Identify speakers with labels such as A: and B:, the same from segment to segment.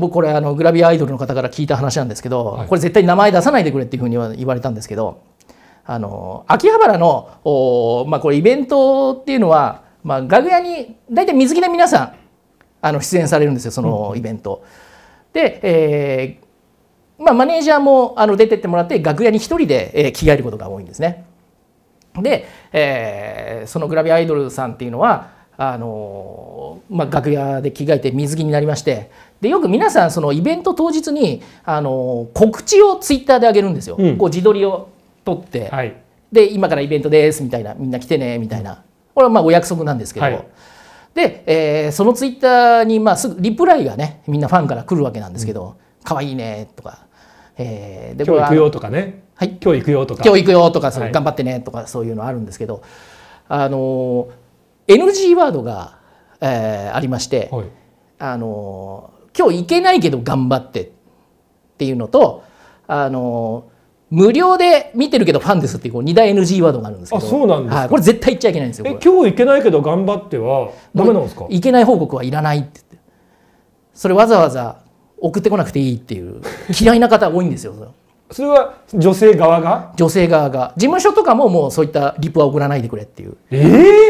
A: 僕これあのグラビアアイドルの方から聞いた話なんですけど、はい、これ絶対名前出さないでくれっていうふうには言われたんですけどあの秋葉原のお、まあ、これイベントっていうのは、まあ、楽屋に大体水着の皆さんあの出演されるんですよそのイベント。うん、で、えーまあ、マネージャーもあの出てってもらって楽屋に1人で、えー、着替えることが多いんですね。で、えー、そのグラビアアイドルさんっていうのはあの、まあ、楽屋で着替えて水着になりましてでよく皆さんそのイベント当日にあの告知をツイッターであげるんですよ、うん、こう自撮りを撮って、はい、で今からイベントですみたいなみんな来てねみたいなこれはまあお約束なんですけど、はい、で、えー、そのツイッターにまあすぐリプライがねみんなファンから来るわけなんですけど「かわいいね」とか。えー、で今日行くよとかね、はい、今日行
B: くよとか今日行くよとかそう、はい、頑
A: 張ってねとかそういうのあるんですけどあのー NG ワードが、えー、ありまして、はい、あの今日行けないけど頑張ってっていうのとあの無料で見てるけどファンですっていうこう2大 NG ワードがあるんですけどあそうなんです、はい、これ絶対言っちゃいけないんですよえ今日行けないけど頑張ってはダメなんですか行けない報告はいらないって言ってそれわざわざ送ってこなくていいっていう嫌いな方多いんですよそれは女性側が女性側が事務所とかももうそういったリプは送らないでくれっていうえ
B: えー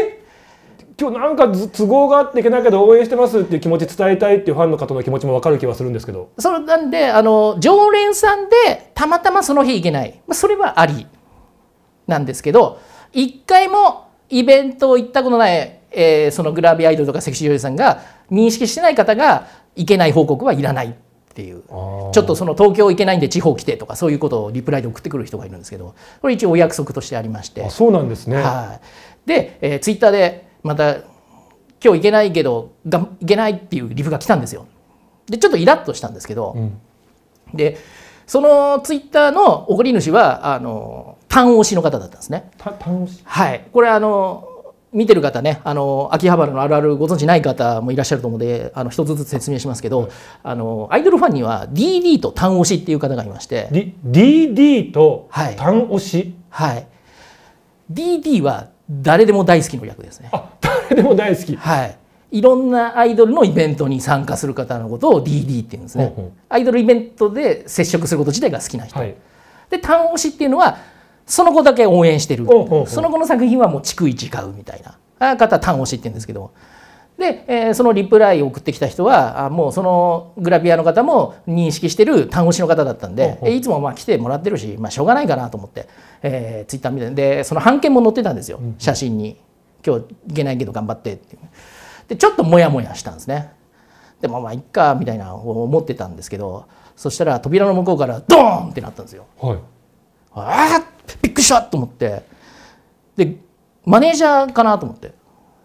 B: 今日なんか都合があっていけないけど応援してますっていう気持ち伝えたいっていうファンの方の気持ちも分かる気はするんですけど
A: それなんであの常連さんでたまたまその日行けないそれはありなんですけど一回もイベントを行ったことない、えー、そのグラビアアイドルとかセクシー女優さんが認識してない方が行けない報告はいらないっていうちょっとその東京行けないんで地方来てとかそういうことをリプライで送ってくる人がいるんですけどこれ一応お約束としてありましてそうなんですねはいで、えー、ツイッターでまた今日行けないけどが行けないっていうリフが来たんですよ。でちょっとイラッとしたんですけど、うん、でそのツイッターの送り主はあの単押しの方だったんですね。はい、これあの見てる方ねあの秋葉原のあるあるご存知ない方もいらっしゃると思うのであの一つずつ説明しますけど、はい、あのアイドルファンには DD と単押しっていう方がいまして DD と単押しはい、はい、DD は誰でも大好きの役ですねあでも大好き。はい。いろんなアイドルのイベントに参加する方のことを DD っていうんですね。アイドルイベントで接触すること自体が好きな人。はい、で、単推しっていうのは、その子だけ応援してる。その子の作品はもう逐一買うみたいな方、単推しって言うんですけど。で、えー、そのリプライを送ってきた人はあもうそのグラビアの方も認識してる単押しの方だったんで、えいつもまあ来てもらってるし、まあ、しょうがないかなと思って、えー、ツイッター見てでその半券も載ってたんですよ写真に。今日いけないけど頑張ってってでちょっとモヤモヤしたんですねでもまあいっかみたいな思ってたんですけどそしたら扉の向こうからドーンってなったんですよ、はい、ああびっくりしたと思ってでマネージャーかなと思って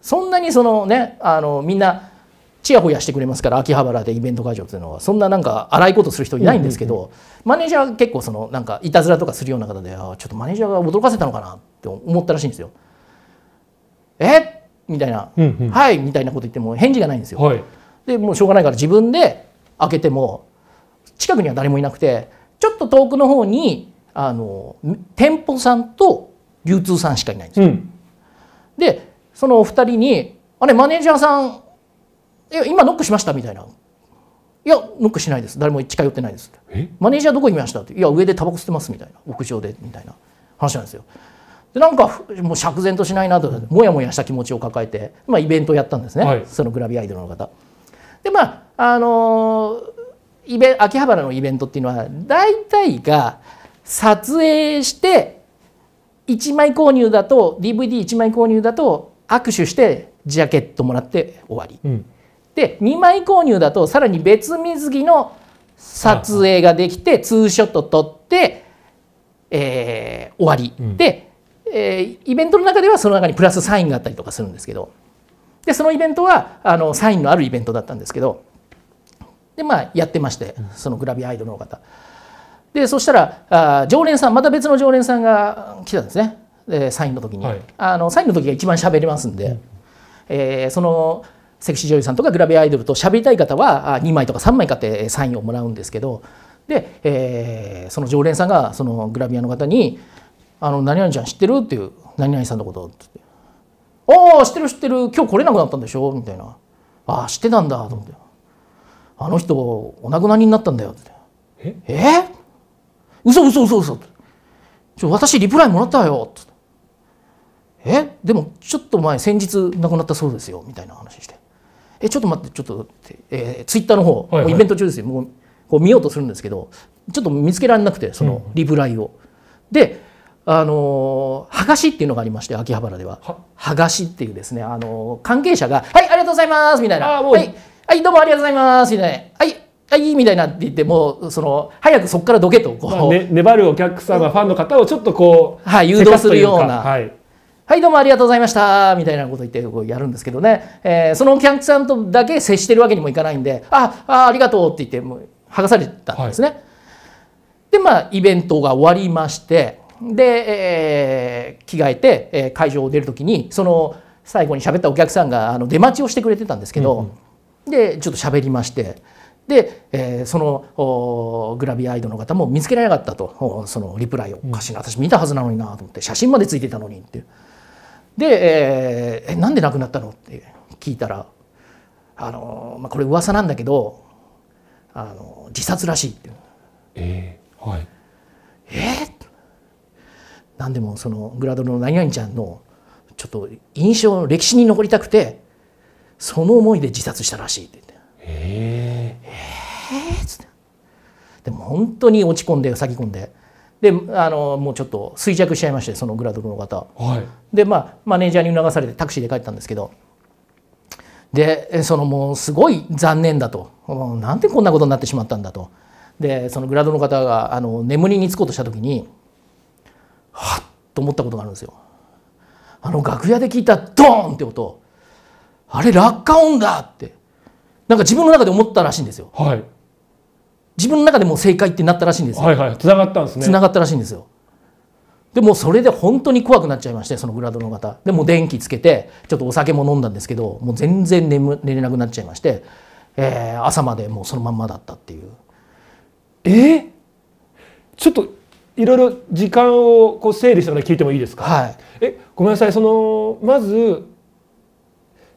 A: そんなにそのねあのみんなちやほやしてくれますから秋葉原でイベント会場っていうのはそんななんか荒いことする人いないんですけど、マネージャーは結構そのなんかいたずらとかするような方でちょっとマネージャーが驚かせたのかなって思ったらしいんですよ。えみたいな、うんうん、はいみたいなこと言っても返事がないんですよ。はい、でもうしょうがないから自分で開けても近くには誰もいなくてちょっと遠くの方にあの店舗さんと流通さんしかいないんですよ。うん、でそのお二人に「あれマネージャーさん今ノックしました?」みたいな「いやノックしないです誰も近寄ってないです」マネージャーどこ行きました?」って「いや上でタバコ吸ってます」みたいな屋上でみたいな話なんですよ。でなんかもう釈然としないなともやもやした気持ちを抱えて、まあ、イベントをやったんですね、はい、そのグラビアアイドルの方。でまああのイベ秋葉原のイベントっていうのは大体が撮影して1枚購入だと DVD1 枚購入だと握手してジャケットもらって終わり、うん、で2枚購入だとさらに別水着の撮影ができてツーショット撮って、えー、終わり、うん、でえー、イベントの中ではその中にプラスサインがあったりとかするんですけどでそのイベントはあのサインのあるイベントだったんですけどでまあやってましてそのグラビアアイドルの方でそしたらあ常連さんまた別の常連さんが来たんですねでサインの時に、はい、あのサインの時が一番喋れますんで、うん、えー、そのセクシー女優さんとかグラビアアイドルと喋りたい方は2枚とか3枚買ってサインをもらうんですけどで、えー、その常連さんがそのグラビアの方に「あの何々ちゃん知ってるっていう何々さんのことってって「ああ知ってる知ってる今日来れなくなったんでしょ」みたいな「ああ知ってたんだ」と思って「あの人お亡くなりになったんだよ」ってええー、嘘嘘嘘嘘ってちょ私リプライもらったよ」ってえでもちょっと前先日亡くなったそうですよ」みたいな話して「えちょっと待ってちょっとって、えー、ツイッターの方、はいはい、イベント中ですよもうこう見ようとするんですけどちょっと見つけられなくてそのリプライを。うん、であの剥がしっていうのがありまして秋葉原では剥がしっていうですねあの関係者が「はいありがとうございます」みたいな「はい、はい、どうもありがとうございます」みたいな「はいはい」みたいなって言ってもその早くそこからどけとこう、まあね、粘るお客様、ファンの方をちょっとこう、はい、誘導するような。はいはい、どうもありがとうございました。みたいなこと言ってこうやるんですけどね、えー、そのお客さんとだけ接してるわけにもいかないんで、あ、あありがとうって言って、もう、剥がされたんですね。はい、で、まあ、イベントが終わりまして、で、えー、着替えて、えー、会場を出る時にその最後に喋ったお客さんがあの出待ちをしてくれてたんですけど、うん、でちょっと喋りましてで、えー、そのグラビアアイドルの方も見つけられなかったとそのリプライを、おかしいな私見たはずなのになと思って写真までついてたのにってで、えー、なんで亡くなったのって聞いたらあの、まあ、これ噂なんだけどあの自殺らしいっていう。
B: えーはい、
A: えー、何でもそのグラドルの何々ちゃんのちょっと印象歴史に残りたくてその思いで自殺したらしいって言ってへえっつってでも本当に落ち込んでぎ込んでであのもうちょっと衰弱しちゃいましてそのグラドルの方、はい、でまあマネージャーに促されてタクシーで帰ったんですけどでそのもうすごい残念だとなんでこんなことになってしまったんだとでそのグラドルの方があの眠りにつこうとした時にはっと思ったことがあるんですよ。あの楽屋で聞いたドーンって音あれ落下音だってなんか自分の中で思ったらしいんですよ。はい、自分の中でも正解ってなったらしいんですよ。はいはい、繋がったんですね。繋がったらしいんですよ。でもそれで本当に怖くなっちゃいましてそのグラドの方でも電気つけてちょっとお酒も飲んだんですけどもう全然眠寝れなくなっちゃいまして、えー、朝までもうそのまんまだったっていうえー、ちょっといろいろ時間を
B: こう整理したら聞いてもいいですか。はい、え、ごめんなさい。そのまず、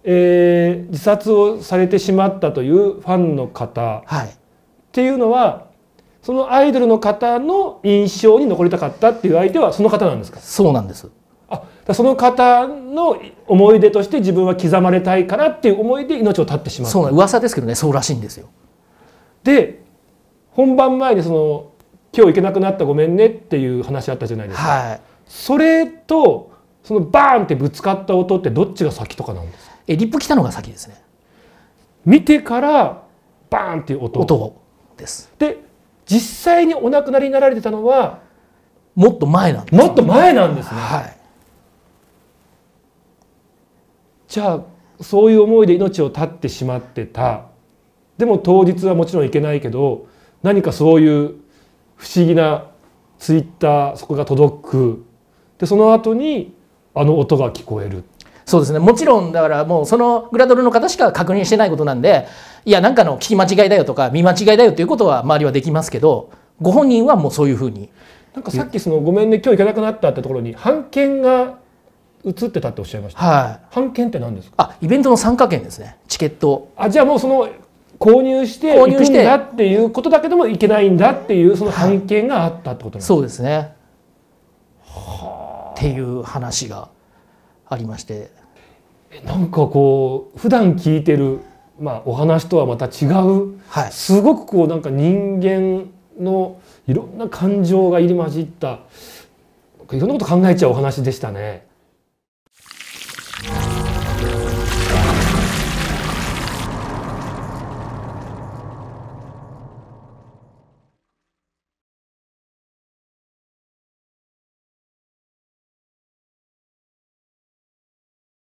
B: えー、自殺をされてしまったというファンの方、はい、っていうのは。そのアイドルの方の印象に残りたかったっていう相手はその方なんですか。そうなんです。あ、その方の思い出として自分は刻まれたいからっていう思いで命を絶ってしまう。そうな噂ですけどね、そうらしいんですよ。で、本番前にその今日行けなくなったごめんねっていう話あったじゃないですか、はい、それとそのバーンってぶつかった音ってどっちが先とかなんですかえリップ来たのが先ですね見てからバーンっていう音音ですで実際にお亡くなりになられてたのはもっと前なんです、もっと前なんですね、はい、じゃあそういう思いで命を絶ってしまってたでも当日はもちろんいけないけど何かそういう不思議なツイッターそこが届
A: くでその後にあの音が聞こえるそうですねもちろんだからもうそのグラドルの方しか確認してないことなんでいやなんかの聞き間違いだよとか見間違いだよということは周りはできますけどご本人はもうそういうふうに。なんかさっきそのごめんね今日行かな
B: くなったってところに判券が映ってたっておっしゃいました、はい、判券って何ですかあイベントの参加券ですねチケットあじゃあもうその購入して行くんだっていうことだけでもいけないんだっていうその関係があったってことなんですか、そうですね。っていう話がありましてなんかこう普段聞いてる、まあ、お話とはまた違う、はい、すごくこうなんか人間のいろんな感情が入り混じったいろんなこと考えちゃうお話でしたね。